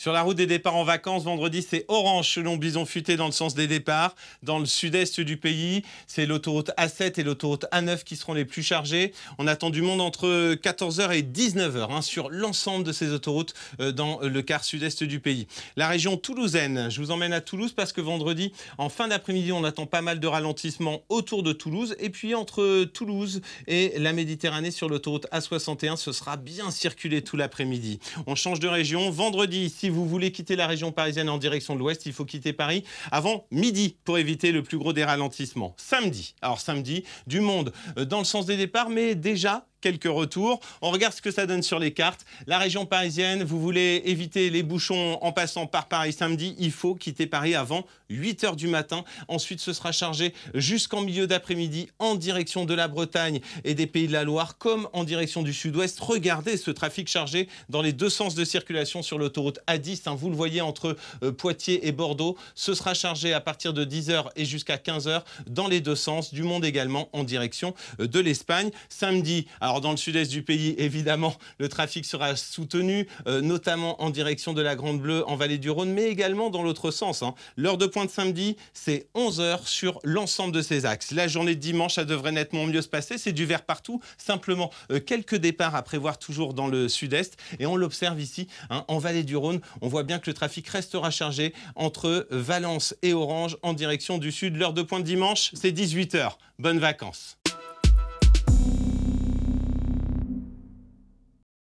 Sur la route des départs en vacances, vendredi, c'est orange selon Bison Futé dans le sens des départs. Dans le sud-est du pays, c'est l'autoroute A7 et l'autoroute A9 qui seront les plus chargées. On attend du monde entre 14h et 19h hein, sur l'ensemble de ces autoroutes euh, dans le quart sud-est du pays. La région toulousaine, je vous emmène à Toulouse parce que vendredi, en fin d'après-midi, on attend pas mal de ralentissements autour de Toulouse. Et puis entre Toulouse et la Méditerranée sur l'autoroute A61, ce sera bien circulé tout l'après-midi. On change de région. Vendredi, ici, si vous voulez quitter la région parisienne en direction de l'ouest, il faut quitter Paris avant midi pour éviter le plus gros des ralentissements. Samedi, alors samedi, du monde euh, dans le sens des départs, mais déjà quelques retours. On regarde ce que ça donne sur les cartes. La région parisienne, vous voulez éviter les bouchons en passant par Paris samedi, il faut quitter Paris avant 8h du matin. Ensuite, ce sera chargé jusqu'en milieu d'après-midi en direction de la Bretagne et des Pays de la Loire comme en direction du sud-ouest. Regardez ce trafic chargé dans les deux sens de circulation sur l'autoroute A10. Hein. vous le voyez entre euh, Poitiers et Bordeaux. Ce sera chargé à partir de 10h et jusqu'à 15h dans les deux sens du monde également en direction euh, de l'Espagne. Samedi, à alors dans le sud-est du pays, évidemment, le trafic sera soutenu, euh, notamment en direction de la Grande Bleue en vallée du Rhône, mais également dans l'autre sens. Hein. L'heure de pointe samedi, c'est 11h sur l'ensemble de ces axes. La journée de dimanche, ça devrait nettement mieux se passer. C'est du vert partout. Simplement, euh, quelques départs à prévoir toujours dans le sud-est. Et on l'observe ici, hein, en vallée du Rhône, on voit bien que le trafic restera chargé entre Valence et Orange en direction du sud. L'heure de pointe dimanche, c'est 18h. Bonnes vacances.